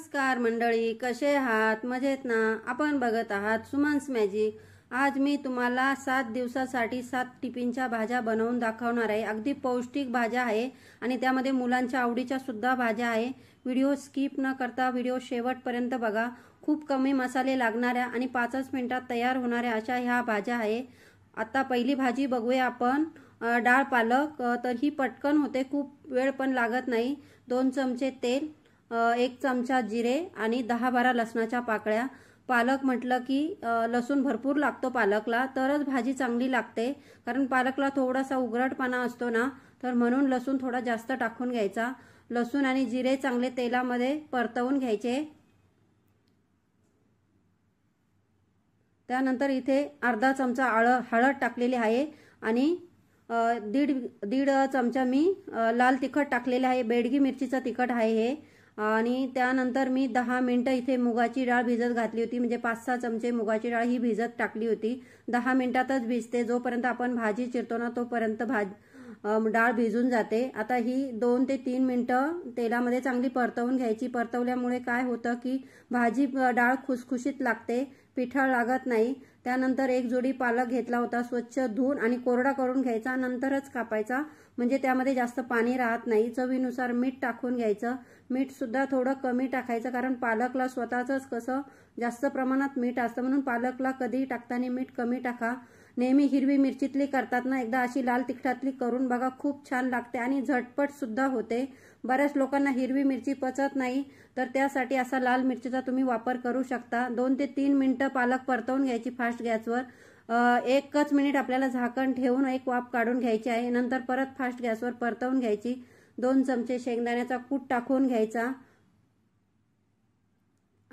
नमस्कार मंडळी कसे आहात मजेत ना आपण बघत आहात सुमन्स मॅजिक आज मी तुम्हाला सात दिवसासाठी सात टिफिनच्या भाज्या बनवून दाखवणार आहे अगदी पौष्टिक भाज्या आहे आणि त्यामध्ये मुलांच्या आवडीच्या सुद्धा भाज्या आहे व्हिडिओ स्किप न करता व्हिडिओ शेवटपर्यंत बघा खूप कमी मसाले लागणाऱ्या आणि पाचच मिनिटात तयार होणाऱ्या अशा ह्या भाज्या आहे आता पहिली भाजी बघूया आपण डाळ पालक तर ही पटकन होते खूप वेळ पण लागत नाही दोन चमचे तेल एक चमचा जिरे आणि दहा बारा लसणाच्या पाकळ्या पालक म्हटलं की लसूण भरपूर लागतो पालकला तरच भाजी चांगली लागते कारण पालकला थोडासा उघडटपणा असतो ना तर म्हणून लसूण थोडा जास्त टाकून घ्यायचा लसूण आणि जिरे चांगले तेलामध्ये परतवून घ्यायचे त्यानंतर इथे अर्धा चमचा आळ हळद टाकलेली आहे आणि दीड दीड चमचा मी लाल तिखट टाकलेले आहे बेडगी मिरचीचं तिखट आहे हे आणि त्यानंतर मी दहा मिनटं इथे मुगाची डाळ भिजत घातली होती म्हणजे पाच सहा चमचे मुगाची डाळ ही भिजत टाकली होती दहा मिनिटातच भिजते जोपर्यंत आपण भाजी चिरतो ना तोपर्यंत भाज डाळ भिजून जाते आता ही दोन ते तीन मिनटं तेलामध्ये चांगली परतवून घ्यायची परतवल्यामुळे काय होतं की भाजी डाळ खुसखुशीत लागते पिठळ लागत नाही त्यानंतर एक जोडी पालक घेतला होता स्वच्छ धुवून आणि कोरडा करून घ्यायचा नंतरच कापायचा म्हणजे त्यामध्ये जास्त पाणी राहत नाही चवीनुसार मीठ टाकून घ्यायचं मीठसुद्धा थोडं कमी टाकायचं कारण पालकला स्वतःचंच कसं जास्त प्रमाणात मीठ असतं म्हणून पालकला कधीही टाकताना मीठ कमी टाका नेहमी हिरवी मिरचीतली करतात ना एकदा अशी लाल तिखटातली करून बघा खूप छान लागते आणि झटपट सुद्धा होते बऱ्याच लोकांना हिरवी मिरची पचत नाही तर त्यासाठी असा लाल मिरचीचा तुम्ही वापर करू शकता दोन ते तीन मिनटं पालक परतवून घ्यायची फास्ट गॅसवर एकच मिनिट आपल्याला झाकण ठेवून एक वाफ काढून घ्यायची आहे नंतर परत फास्ट गॅसवर परतवून घ्यायची दोन चमचे शेंगदाण्याचा कूट टाकून घ्यायचा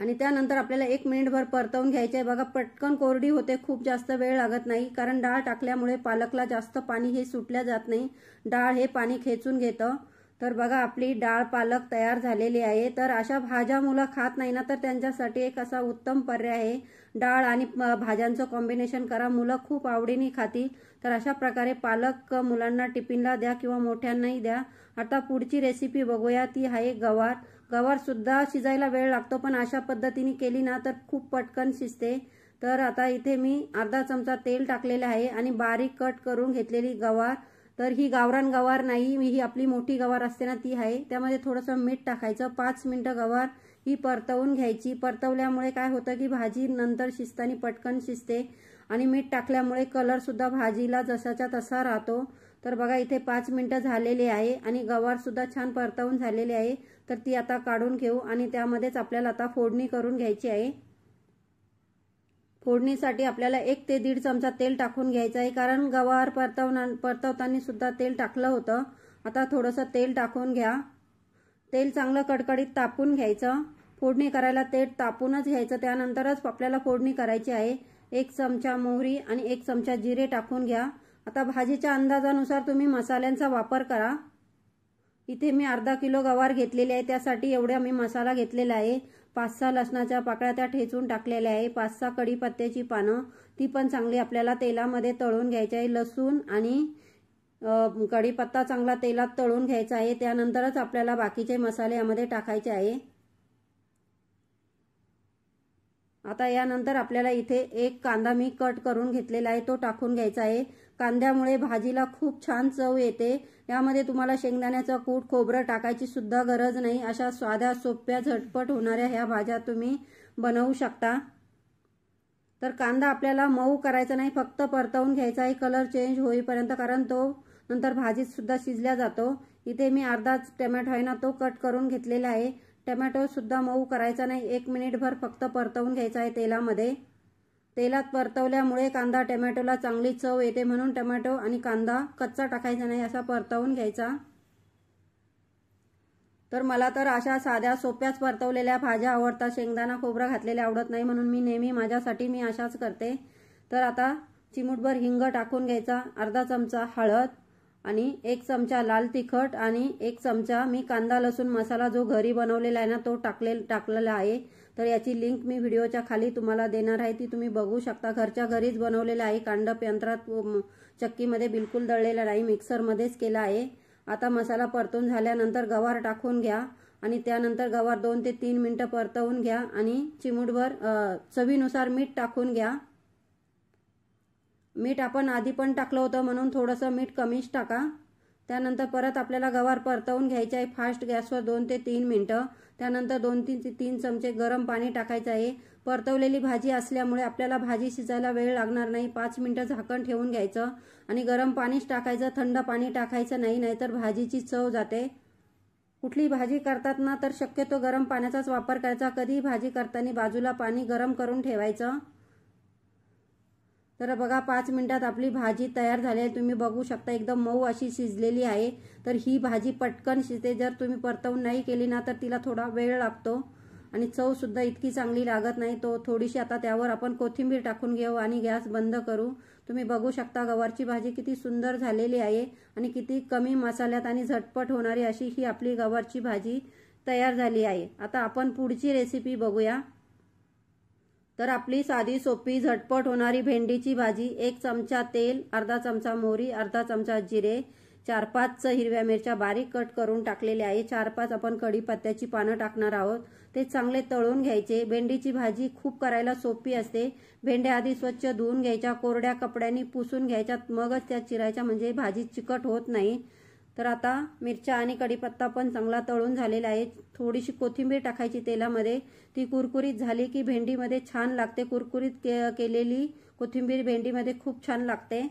आणि त्यानंतर आपल्याला एक मिनिटभर परतवून घ्यायचे बघा पटकन कोरडी होते खूप जास्त वेळ लागत नाही कारण डाळ टाकल्यामुळे पालकला जास्त पाणी हे सुटल्या जात नाही डाळ हे पाणी खेचून घेतं तर बघा आपली डाळ पालक तयार झालेली आहे तर अशा भाज्या मुलं खात नाही ना तर त्यांच्यासाठी एक असा उत्तम पर्याय आहे डाळ आणि भाज्यांचं कॉम्बिनेशन करा मुलं खूप आवडीने खातील तर अशा प्रकारे पालक मुलांना टिफिनला द्या किंवा मोठ्यांनाही द्या आता पुढची रेसिपी बघूया ती आहे गवार गवारसुद्धा शिजायला वेळ लागतो पण अशा पद्धतीने केली ना तर खूप पटकन शिजते तर आता इथे मी अर्धा चमचा तेल टाकलेलं आहे आणि बारीक कट करून घेतलेली गवार तर ही गावरान गवार नाही ही आपली मोठी गवार असते ना ती आहे त्यामध्ये थोडंसं मीठ टाकायचं पाच मिनटं गवार ही परतवून घ्यायची परतवल्यामुळे काय होतं की भाजी नंतर शिजताना पटकन शिजते आणि मीठ टाकल्यामुळे कलरसुद्धा भाजीला जसाच्या तसा राहतो तर बघा इथे पाच मिनटं झालेली आहे आणि गवारसुद्धा छान परतवून झालेली आहे तर ती आता काढून घेऊ आणि त्यामध्येच आपल्याला आता फोडणी करून घ्यायची आहे फोडणीसाठी आपल्याला एक ते दीड चमचा तेल टाकून घ्यायचं आहे कारण गव्हावर परतवना परतवताना सुद्धा तेल टाकलं होतं आता थोडंसं तेल टाकून घ्या तेल चांगलं कडकडीत तापून घ्यायचं फोडणी करायला तेल तापूनच घ्यायचं त्यानंतरच आपल्याला फोडणी करायची आहे एक चमचा मोहरी आणि एक चमचा जिरे टाकून घ्या आता भाजीच्या अंदाजानुसार तुम्ही मसाल्यांचा वापर करा इथे मी अर्धा किलो गवार घेतलेली आहे त्यासाठी एवढा मी मसाला घेतलेला आहे पाच सहा लसणाच्या पाकळ्या त्या ठेचून टाकलेल्या आहे पाच सहा कढीपत्त्याची पानं ती पण चांगली आपल्याला तेलामध्ये तळून घ्यायची आहे लसूण आणि कढीपत्ता चांगला तेलात तळून घ्यायचा आहे त्यानंतरच आपल्याला बाकीचे मसाले यामध्ये टाकायचे आहे आता यानंतर आपल्याला इथे एक कांदा मी कट करून घेतलेला आहे तो टाकून घ्यायचा आहे कांद्यामुळे भाजीला खूप छान चव येते यामध्ये तुम्हाला शेंगदाण्याचा कूट खोबरं टाकायची सुद्धा गरज नाही अशा स्वाद्या सोप्या झटपट होणाऱ्या ह्या भाज्या तुम्ही बनवू शकता तर कांदा आपल्याला मऊ करायचा नाही फक्त परतवून घ्यायचा आहे कलर चेंज होईपर्यंत कारण तो नंतर भाजीत सुद्धा शिजल्या जातो इथे मी अर्धा टमॅटो आहे ना तो कट करून घेतलेला आहे टमॅटो सुद्धा मऊ करायचा नाही एक मिनिटभर फक्त परतवून घ्यायचा आहे तेलामध्ये तेलात परतवल्यामुळे कांदा टोमॅटोला चांगली चव येते म्हणून टोमॅटो आणि कांदा कच्चा टाकायचा नाही असा परतवून घ्यायचा तर मला तर अशा साध्या सोप्याच परतवलेल्या भाज्या आवडतात शेंगदाणा खोबरं घातलेल्या आवडत नाही म्हणून मी नेहमी माझ्यासाठी मी अशाच करते तर आता चिमूटभर हिंग टाकून घ्यायचा अर्धा चमचा हळद आणि एक चमचा लाल तिखट आणि एक चमचा मी कांदा लसूण मसाला जो घरी बनवलेला आहे ना तो टाकले टाकलेला आहे तर याची लिंक मी व्हिडिओच्या खाली तुम्हाला देणार आहे ती तुम्ही बघू शकता घरच्या घरीच बनवलेला आहे कांडप यंत्रात चक्कीमध्ये बिलकुल दळलेला नाही मिक्सरमध्येच केला आहे आता मसाला परतून झाल्यानंतर गवार टाकून घ्या आणि त्यानंतर गवार दोन ते तीन मिनटं परतवून घ्या आणि चिमूटभर चवीनुसार मीठ टाकून घ्या मीठ आपण आधी पण टाकलं होतं म्हणून थोडंसं मीठ कमीच टाका त्यानंतर परत आपल्याला गवार परतवून घ्यायचा आहे फास्ट गॅसवर दोन ते तीन मिनटं त्यानंतर दोन तीन ते तीन चमचे गरम पाणी टाकायचं आहे परतवलेली भाजी असल्यामुळे आपल्याला भाजी शिजायला वेळ लागणार नाही पाच मिनटं झाकण ठेवून घ्यायचं आणि गरम पाणीच टाकायचं थंड पाणी टाकायचं नाही नाहीतर भाजीची चव जाते कुठली भाजी करतात ना तर शक्यतो गरम पाण्याचाच वापर करायचा कधी भाजी करताना बाजूला पाणी गरम करून ठेवायचं तर बघा पाच मिनिटात आपली भाजी तयार झाली आहे तुम्ही बघू शकता एकदम मऊ अशी शिजलेली आहे तर ही भाजी पटकन शिजते जर तुम्ही परतवून नाही केली ना तर तिला थोडा वेळ लागतो आणि चवसुद्धा इतकी चांगली लागत नाही तो थोडीशी आता त्यावर आपण कोथिंबीर टाकून घेऊ आणि गॅस बंद करू तुम्ही बघू शकता गवारची भाजी किती सुंदर झालेली आहे आणि किती कमी मसाल्यात आणि झटपट होणारी अशी ही आपली गवारची भाजी तयार झाली आहे आता आपण पुढची रेसिपी बघूया तर आपली साधी सोपी झटपट होणारी भेंडीची भाजी एक चमचा तेल अर्धा चमचा मोहरी अर्धा चमचा जिरे चार पाच हिरव्या मिरच्या बारीक कट करून टाकलेल्या आहे चार पाच आपण कढीपत्त्याची पानं टाकणार आहोत ते चांगले तळून घ्यायचे भेंडीची भाजी खूप करायला सोपी असते भेंड्या आधी स्वच्छ धुवून घ्यायच्या कोरड्या कपड्यांनी पुसून घ्यायच्या मगच त्या चिरायच्या म्हणजे भाजी चिकट होत नाही तर आता मिरच्या आणि कढीपत्ता पण चांगला तळून झालेला आहे थोडीशी कोथिंबीर टाकायची तेलामध्ये ती कुरकुरीत झाली की भेंडीमध्ये छान लागते कुरकुरीत के केलेली कोथिंबीर भेंडीमध्ये खूप छान लागते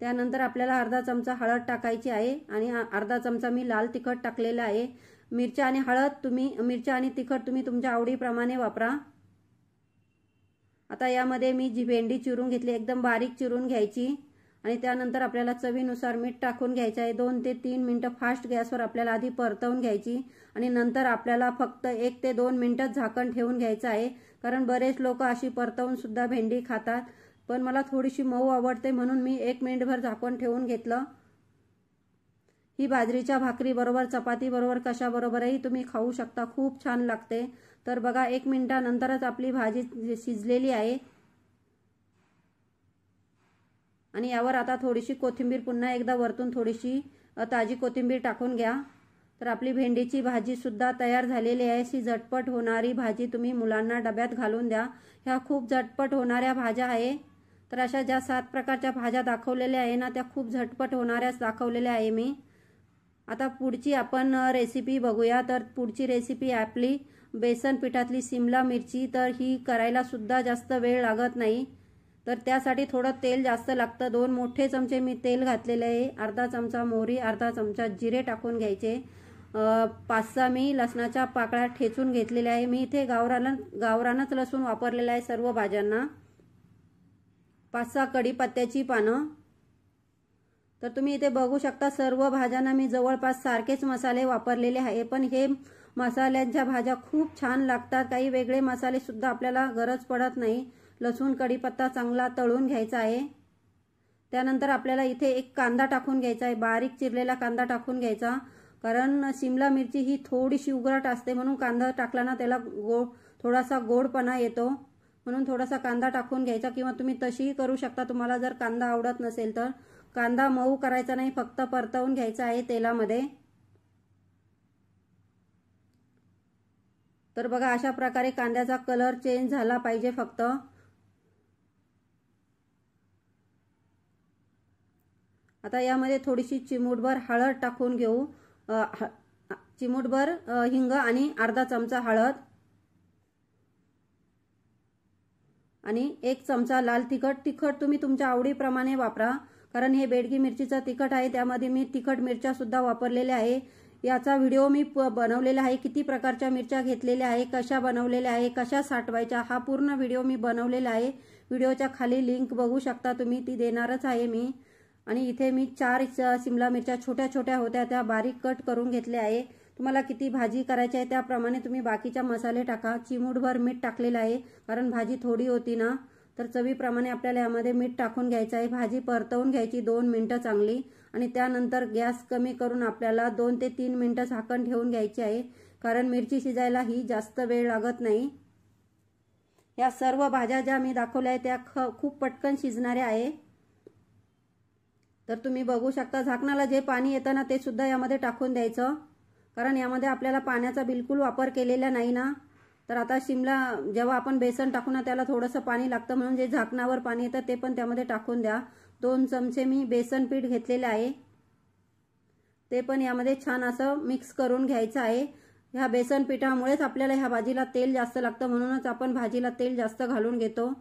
त्यानंतर आपल्याला अर्धा चमचा हळद टाकायची आहे आणि अर्धा चमचा मी लाल तिखट टाकलेला आहे मिरच्या आणि हळद तुम्ही मिरच्या आणि तिखट तुम्ही तुमच्या आवडीप्रमाणे वापरा आता यामध्ये मी जी भेंडी चिरून घेतली एकदम बारीक चिरून घ्यायची आणि त्यानंतर आपल्याला चवीनुसार मीठ टाकून घ्यायचं आहे दोन ते तीन मिनटं फास्ट गॅसवर आपल्याला आधी परतवून घ्यायची आणि नंतर आपल्याला फक्त एक ते दोन मिनटं झाकण ठेवून घ्यायचं आहे कारण बरेच लोक अशी परतवून सुद्धा भेंडी खातात पण मला थोडीशी मऊ आवडते म्हणून मी एक मिनिटभर झाकण ठेवून घेतलं ही बाजरीच्या भाकरीबरोबर चपातीबरोबर कशाबरोबरही तुम्ही खाऊ शकता खूप छान लागते तर बघा एक मिनिटानंतरच आपली भाजी शिजलेली आहे आणि यावर आता थोडीशी कोथिंबीर पुन्हा एकदा वरतून थोडीशी ताजी कोथिंबीर टाकून घ्या तर आपली भेंडीची भाजीसुद्धा तयार झालेली आहे अशी झटपट होणारी भाजी तुम्ही मुलांना डब्यात घालून द्या ह्या खूप झटपट होणाऱ्या भाज्या आहे तर अशा ज्या सात प्रकारच्या भाज्या दाखवलेल्या आहे ना त्या खूप झटपट होणाऱ्याच दाखवलेल्या आहे मी आता पुढची आपण रेसिपी बघूया तर पुढची रेसिपी आपली बेसन पिठातली सिमला मिरची तर ही करायलासुद्धा जास्त वेळ लागत नाही तर त्यासाठी थोडं तेल जास्त लागतं दोन मोठे चमचे मी तेल घातलेले आहे अर्धा चमचा मोहरी अर्धा चमचा जिरे टाकून घ्यायचे पाच सहा मी लसणाच्या पाकळ्या ठेचून घेतलेल्या आहे मी इथे गावरान गावरानच लसूण वापरलेलं आहे सर्व भाज्यांना पाच सहा कढीपत्त्याची पानं तर तुम्ही इथे बघू शकता सर्व भाज्यांना मी जवळपास सारखेच मसाले वापरलेले आहे पण हे मसाल्यांच्या भाज्या खूप छान लागतात काही वेगळे मसालेसुद्धा आपल्याला गरज पडत नाही लसूण कढीपत्ता चांगला तळून घ्यायचा आहे त्यानंतर आपल्याला इथे एक कांदा टाकून घ्यायचा आहे बारीक चिरलेला कांदा टाकून घ्यायचा कारण शिमला मिरची ही थोडीशी उग्रट असते म्हणून कांदा टाकल्यानं त्याला गो थोडासा गोडपणा येतो म्हणून थोडासा कांदा टाकून घ्यायचा किंवा तुम्ही तशीही करू शकता तुम्हाला जर कांदा आवडत नसेल तर कांदा मऊ करायचा नाही फक्त परतवून घ्यायचा आहे तेलामध्ये तर बघा अशा प्रकारे कांद्याचा कलर चेंज झाला पाहिजे फक्त आता यामध्ये थोडीशी चिमूटभर हळद टाकून घेऊ चिमूटभर हिंग आणि अर्धा चमचा हळद आणि एक चमचा लाल तिखट तिखट तुम्ही तुमच्या आवडीप्रमाणे वापरा कारण हे बेडगी मिरचीचं तिखट आहे त्यामध्ये मी तिखट मिरच्या सुद्धा वापरलेल्या आहे याचा व्हिडिओ मी बनवलेला आहे किती प्रकारच्या मिरच्या घेतलेल्या आहे कशा बनवलेल्या आहे कशा साठवायच्या हा पूर्ण व्हिडिओ मी बनवलेला आहे व्हिडिओच्या खाली लिंक बघू शकता तुम्ही ती देणारच आहे मी आणि इथे मी चार शिमला मिरच्या छोट्या छोट्या होत्या त्या बारीक कट करून घेतल्या आहे तुम्हाला किती भाजी करायची आहे त्याप्रमाणे तुम्ही बाकीच्या मसाले टाका चिमूटभर मीठ टाकलेलं आहे कारण भाजी थोडी होती ना तर चवीप्रमाणे आपल्याला यामध्ये मीठ टाकून घ्यायचं आहे भाजी परतवून घ्यायची दोन मिनटं चांगली आणि त्यानंतर गॅस कमी करून आपल्याला दोन ते तीन मिनटं झाकण ठेवून घ्यायची आहे कारण मिरची शिजायला ही जास्त वेळ लागत नाही या सर्व भाज्या ज्या मी दाखवल्या आहेत त्या ख खूप पटकन शिजणाऱ्या आहे तर तुम्ही बघू शकता झाकणाला जे पाणी येतं ना ते सुद्धा यामध्ये टाकून द्यायचं कारण यामध्ये आपल्याला पाण्याचा बिलकुल वापर केलेला नाही ना तर आता शिमला जेव्हा आपण बेसन टाकू ना त्याला थोडंसं पाणी लागतं म्हणून जे झाकणावर पाणी येतं ते पण त्यामध्ये टाकून द्या दोन चमचे मी बेसन पीठ घेतलेले आहे ते पण यामध्ये छान असं मिक्स करून घ्यायचं आहे ह्या बेसन पिठामुळेच आपल्याला ह्या भाजीला तेल जास्त लागतं म्हणूनच आपण भाजीला तेल जास्त घालून घेतो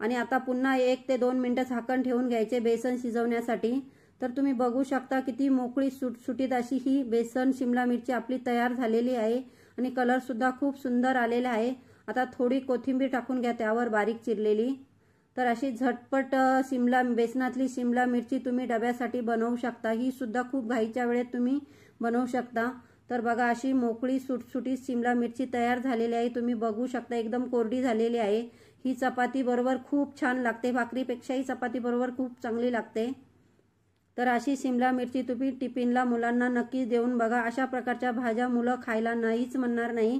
आणि आता पुन्हा एक ते दोन मिनटं झाकण ठेवून घ्यायचे बेसन शिजवण्यासाठी तर तुम्ही बघू शकता किती मोकळी सुटसुटीत अशी ही बेसन शिमला मिरची आपली तयार झालेली आहे आणि कलर सुद्धा खूप सुंदर आलेला आहे आता थोडी कोथिंबीर टाकून घ्या त्यावर बारीक चिरलेली तर अशी झटपट शिमला बेसनातली शिमला मिरची तुम्ही डब्यासाठी बनवू शकता ही सुद्धा खूप घाईच्या वेळेत तुम्ही बनवू शकता तर बघा अशी मोकळी सुटसुटीत शिमला मिरची तयार झालेली आहे तुम्ही बघू शकता एकदम कोरडी झालेली आहे ही चपाती बरोबर खूप छान लागते भाकरीपेक्षाही चपाती बरोबर खूप चांगली लागते तर अशी शिमला मिरची तुम्ही टिफिनला मुलांना नक्की देऊन बघा अशा प्रकारच्या भाज्या मुलं खायला नाहीच म्हणणार नाही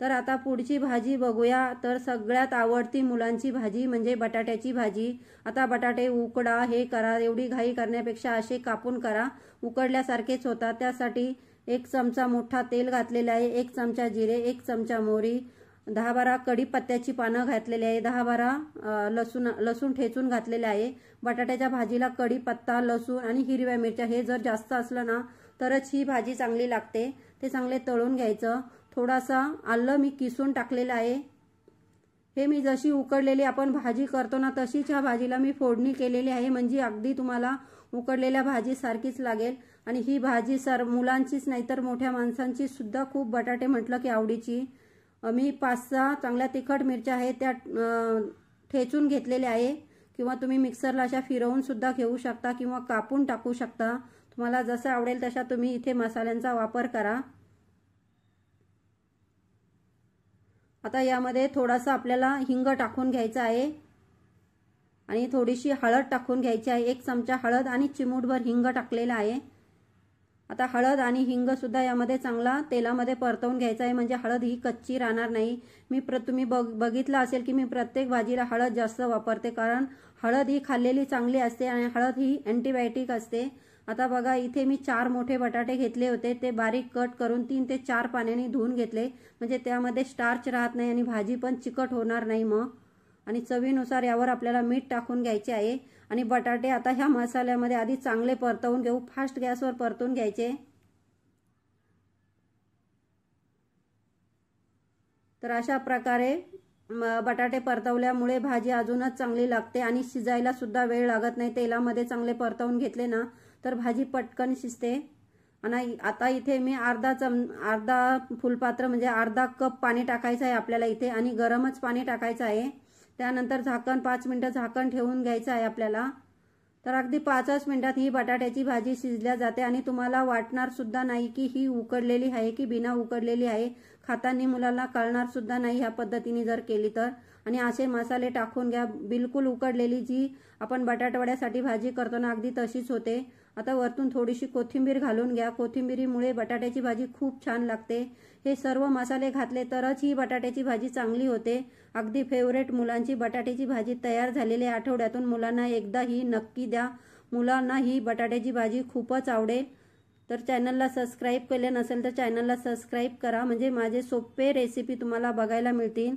तर आता पुढची भाजी बघूया तर सगळ्यात आवडती मुलांची भाजी म्हणजे बटाट्याची भाजी आता बटाटे उकडा हे करा एवढी घाई करण्यापेक्षा असे कापून करा उकडल्यासारखेच होता त्यासाठी एक चमचा मोठा तेल घातलेला आहे एक चमचा जिरे एक चमचा मोरी दहा बारा कढीपत्त्याची पानं घातलेली आहे दहा बारा लसूण लसूण ठेचून घातलेले आहे बटाट्याच्या भाजीला कढीपत्ता लसूण आणि हिरव्या मिरच्या हे जर जास्त असलं ना तरच ही भाजी चांगली लागते ते चांगले तळून घ्यायचं थोडासा आलं मी किसून टाकलेलं आहे हे मी जशी उकडलेली आपण भाजी करतो ना तशीच ह्या भाजीला मी फोडणी केलेली आहे म्हणजे अगदी तुम्हाला उकडलेल्या भाजीसारखीच लागेल आणि ही भाजी सर मुलांचीच नाही तर मोठ्या माणसांची सुद्धा खूप बटाटे म्हटलं की आवडीची मी पाच सहा चांगल्या तिखट मिरच्या आहेत त्या ठेचून घेतलेल्या आहे किंवा तुम्ही मिक्सरला अशा फिरवूनसुद्धा घेऊ शकता किंवा कापून टाकू शकता तुम्हाला जसं आवडेल तशा तुम्ही इथे मसाल्यांचा वापर करा आता यामध्ये थोडासा आपल्याला हिंग टाकून घ्यायचा आहे आणि थोडीशी हळद टाकून घ्यायची आहे एक चमचा हळद आणि चिमूटभर हिंग टाकलेला आहे आता हळद आणि हिंगसुद्धा यामध्ये चांगला तेलामध्ये परतवून घ्यायचा आहे म्हणजे हळद ही कच्ची राहणार नाही मी प्र तुम्ही बघ बघितलं असेल की मी प्रत्येक भाजीला हळद जास्त वापरते कारण हळद ही खाल्लेली चांगली असते आणि हळद ही अँटीबायोटिक असते आता बघा इथे मी चार मोठे बटाटे घेतले होते ते बारीक कट करून तीन ते चार पाण्याने धुवून घेतले म्हणजे त्यामध्ये स्टार्च राहत नाही आणि भाजी पण चिकट होणार नाही मग आणि चवीनुसार यावर आपल्याला मीठ टाकून घ्यायचे आहे आणि बटाटे आता ह्या मसाल्यामध्ये आधी चांगले परतवून घेऊ फास्ट गॅसवर परतून घ्यायचे तर अशा प्रकारे बटाटे परतवल्यामुळे भाजी अजूनच चांगली लागते आणि शिजायला सुद्धा वेळ लागत नाही तेलामध्ये चांगले परतवून घेतले ना तर भाजी पटकन शिजते आणि आता इथे मी अर्धा चम अर्धा फुलपात्र म्हणजे अर्धा कप पाणी टाकायचं आहे आपल्याला इथे आणि गरमच पाणी टाकायचं आहे त्यानंतर झाकण पाच मिनटं झाकण ठेवून घ्यायचं आहे आपल्याला तर अगदी पाचच मिनिटात ही बटाट्याची भाजी शिजल्या जाते आणि तुम्हाला वाटणार सुद्धा नाही की ही उकडलेली आहे की बिना उकडलेली आहे खातानी मुलाला कळणार सुद्धा नाही ह्या पद्धतीने जर केली तर आणि असे मसाले टाकून घ्या बिलकुल उकडलेली जी आपण बटाटवड्यासाठी भाजी करतो ना अगदी तशीच होते आता वरतून थोडीशी कोथिंबीर घालून घ्या कोथिंबीरीमुळे बटाट्याची भाजी खूप छान लागते हे सर्व मसाले घातले तरच ही बटाट्याची भाजी चांगली होते अगदी फेवरेट मुलांची बटाट्याची भाजी तयार झालेली आठवड्यातून मुलांना एकदा ही नक्की द्या मुलांना ही बटाट्याची भाजी खूपच आवडेल तर चॅनलला सबस्क्राईब केले नसेल तर चॅनलला सबस्क्राईब करा म्हणजे माझे सोपे रेसिपी तुम्हाला बघायला मिळतील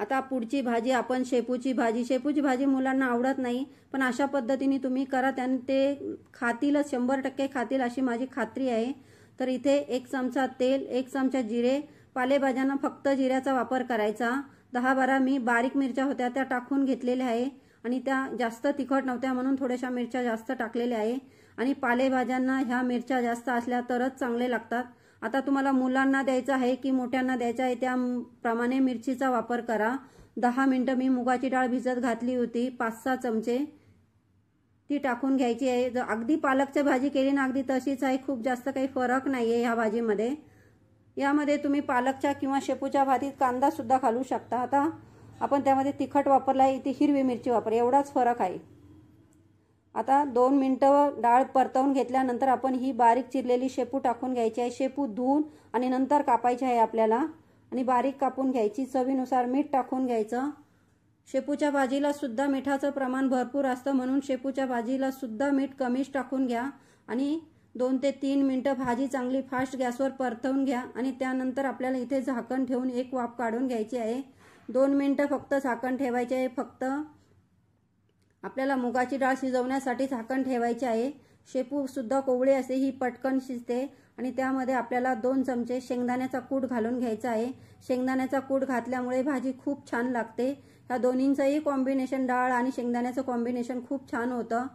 आता पुढची भाजी आपण शेपूची भाजी शेपूची भाजी मुलांना आवडत नाही पण अशा पद्धतीने तुम्ही करा त्यान ते खातीलच शंभर टक्के खातील अशी माझी खात्री आहे तर इथे एक चमचा तेल एक चमचा जिरे पालेभाज्यांना फक्त जिऱ्याचा वापर करायचा दहा बारा मी बारीक मिरच्या होत्या त्या टाकून घेतलेल्या आहे आणि त्या जास्त तिखट नव्हत्या म्हणून थोड्याशा मिरच्या जास्त टाकलेल्या आहे आणि पालेभाज्यांना ह्या मिरच्या जास्त असल्या तरच चांगले लागतात आता तुम्हाला मुलांना द्यायचं आहे की मोठ्यांना द्यायचं आहे त्याप्रमाणे मिरचीचा वापर करा दहा मिनटं मी मुगाची डाळ भिजत घातली होती पाच सहा चमचे ती टाकून घ्यायची आहे जर अगदी पालकची भाजी केली ना अगदी तशीच आहे खूप जास्त काही फरक नाही आहे ह्या भाजीमध्ये यामध्ये तुम्ही पालकच्या किंवा शेपूच्या भाजीत कांदासुद्धा घालू शकता आता आपण त्यामध्ये तिखट वापरला आहे ती हिरवी मिरची वापर एवढाच फरक आहे आता दोन मिनटं डाळ परतवून घेतल्यानंतर आपण ही बारीक चिरलेली शेपू टाकून घ्यायची आहे शेपू धुवून आणि नंतर कापायची आहे आपल्याला आणि बारीक कापून घ्यायची चवीनुसार मीठ टाकून घ्यायचं शेपूच्या भाजीला सुद्धा मिठाचं प्रमाण भरपूर असतं म्हणून शेपूच्या भाजीला सुद्धा मीठ कमीच टाकून घ्या आणि दोन ते तीन मिनटं भाजी चांगली फास्ट गॅसवर परतवून घ्या आणि त्यानंतर आपल्याला इथे झाकण ठेवून एक वाफ काढून घ्यायची आहे दोन मिनटं फक्त झाकण ठेवायचे आहे फक्त आपल्याला मुगाची डाळ शिजवण्यासाठी झाकण ठेवायचे आहे शेपूसुद्धा कोवळे असे ही पटकन शिजते आणि त्यामध्ये आपल्याला दोन चमचे शेंगदाण्याचा कूट घालून घ्यायचा आहे शेंगदाण्याचा कूट घातल्यामुळे भाजी खूप छान लागते ह्या दोन्हींचंही कॉम्बिनेशन डाळ आणि शेंगदाण्याचं कॉम्बिनेशन खूप छान होतं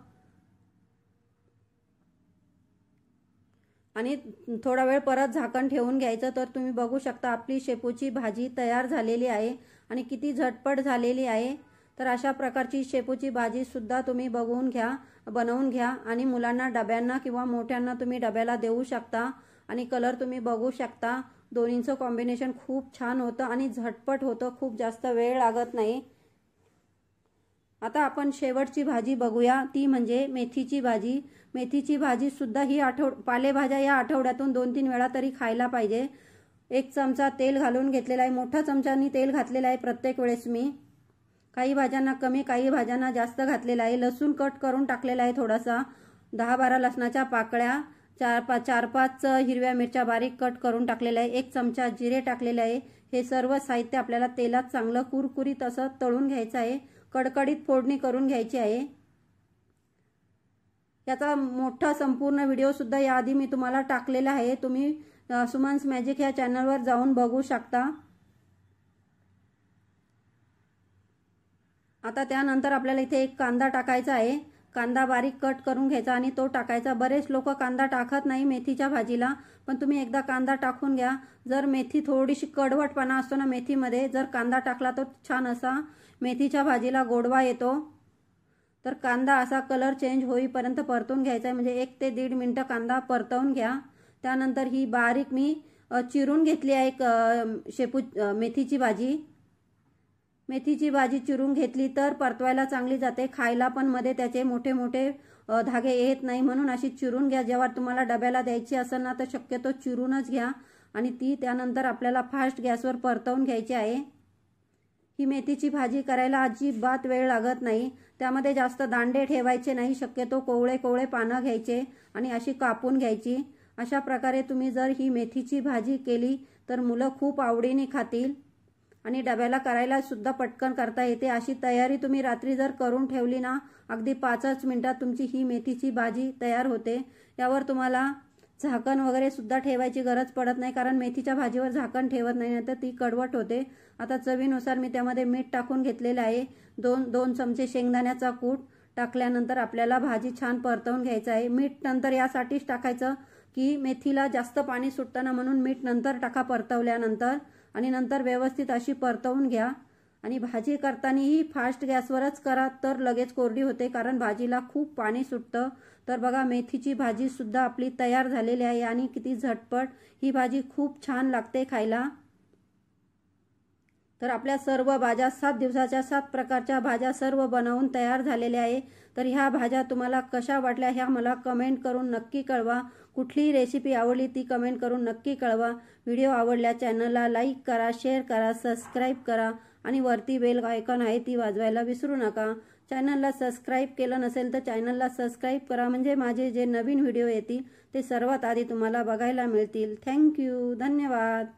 आणि थोडा वेळ परत झाकण ठेवून घ्यायचं तर तुम्ही बघू शकता आपली शेपूची भाजी तयार झालेली आहे आणि किती झटपट झालेली आहे तर अशा प्रकारची शेपूची भाजीसुद्धा तुम्ही बघून घ्या बनवून घ्या आणि मुलांना डब्यांना किंवा मोठ्यांना तुम्ही डब्याला देऊ शकता आणि कलर तुम्ही बघू शकता दोन्हींचं कॉम्बिनेशन खूप छान होतं आणि झटपट होतं खूप जास्त वेळ लागत नाही आता आपण शेवटची भाजी बघूया ती म्हणजे मेथीची भाजी मेथीची भाजी सुद्धा ही आठव पालेभाज्या या आठवड्यातून दोन तीन वेळा तरी खायला पाहिजे एक चमचा तेल घालून घेतलेला आहे मोठ्या चमचानी तेल घातलेला आहे प्रत्येक वेळेस मी काही भाज्यांना कमी काही भाज्यांना जास्त घातलेला आहे लसूण कट करून टाकलेला आहे थोडासा दहा बारा लसणाच्या पाकळ्या चार पा चार पाच हिरव्या मिरच्या बारीक कट करून टाकलेल्या आहे एक चमचा जिरे टाकलेले आहे हे सर्व साहित्य आपल्याला तेलात चांगलं कुरकुरीत असं तळून घ्यायचं आहे कडकडीत फोडणी करून घ्यायची आहे याचा मोठा संपूर्ण व्हिडिओसुद्धा याआधी मी तुम्हाला टाकलेला आहे तुम्ही सुमन्स मॅजिक ह्या चॅनलवर जाऊन बघू शकता आता त्यानंतर आपल्याला इथे एक कांदा टाकायचा आहे कांदा बारीक कट करून घ्यायचा आणि तो टाकायचा बरेच लोक कांदा टाकत नाही मेथीच्या भाजीला पण तुम्ही एकदा कांदा टाकून घ्या जर मेथी थोडीशी कडवटपणा असतो ना मेथीमध्ये जर कांदा टाकला तर छान असा मेथीच्या भाजीला गोडवा येतो तर कांदा असा कलर चेंज होईपर्यंत परतून घ्यायचा आहे म्हणजे एक ते दीड मिनटं कांदा परतवून घ्या त्यानंतर ही बारीक मी चिरून घेतली आहे एक शेपू मेथीची भाजी मेथीची भाजी चिरून घेतली तर परतवायला चांगली जाते खायला पण मध्ये त्याचे मोठे मोठे धागे येत नाही म्हणून अशी चिरून घ्या जेव्हा तुम्हाला डब्याला द्यायची असेल ना तर शक्यतो चिरूनच घ्या आणि ती त्यानंतर आपल्याला फास्ट गॅसवर परतवून घ्यायची आहे ही मेथीची भाजी करायला अजिबात वेळ लागत नाही त्यामध्ये जास्त दांडे ठेवायचे नाही शक्यतो कोवळे कोवळे पानं घ्यायचे आणि अशी कापून घ्यायची अशा प्रकारे तुम्ही जर ही मेथीची भाजी केली तर मुलं खूप आवडीने खातील आणि डब्याला करायला सुद्धा पटकन करता येते अशी तयारी तुम्ही रात्री जर करून ठेवली ना अगदी पाचच मिनिटात तुमची ही मेथीची भाजी तयार होते यावर तुम्हाला झाकण वगैरे सुद्धा ठेवायची गरज पडत नाही कारण मेथीच्या भाजीवर झाकण ठेवत नाही तर ती कडवट होते आता चवीनुसार मी त्यामध्ये मीठ टाकून घेतलेलं आहे दोन दोन चमचे शेंगदाण्याचा कूट टाकल्यानंतर आपल्याला भाजी छान परतवून घ्यायचं आहे मीठ नंतर यासाठीच टाकायचं की मेथीला जास्त पाणी सुटताना म्हणून मीठ नंतर टाका परतवल्यानंतर आणि नंतर व्यवस्थित अशी परतवून घ्या आणि भाजी करतानाही फास्ट गॅसवरच करा तर लगेच कोरडी होते कारण भाजीला खूप पाणी सुटतं तर बघा मेथीची भाजीसुद्धा आपली तयार झालेली आहे आणि किती झटपट ही भाजी खूप छान लागते खायला तर आपल्या सर्व भाज्या सात दिवसाच्या सात प्रकारच्या भाज्या सर्व बनवून तयार झालेल्या आहे तर ह्या भाज्या तुम्हाला कशा वाटल्या ह्या मला कमेंट करून नक्की कळवा कुठलीही रेसिपी आवडली ती कमेंट करून नक्की कळवा व्हिडिओ आवडल्या चॅनलला लाईक करा शेअर करा सबस्क्राईब करा आणि वरती बेल आयकॉन आहे ती वाजवायला विसरू नका चॅनलला सबस्क्राईब केलं नसेल तर चॅनलला सबस्क्राईब करा म्हणजे माझे जे नवीन व्हिडिओ येतील ते सर्वात आधी तुम्हाला बघायला मिळतील थँक्यू धन्यवाद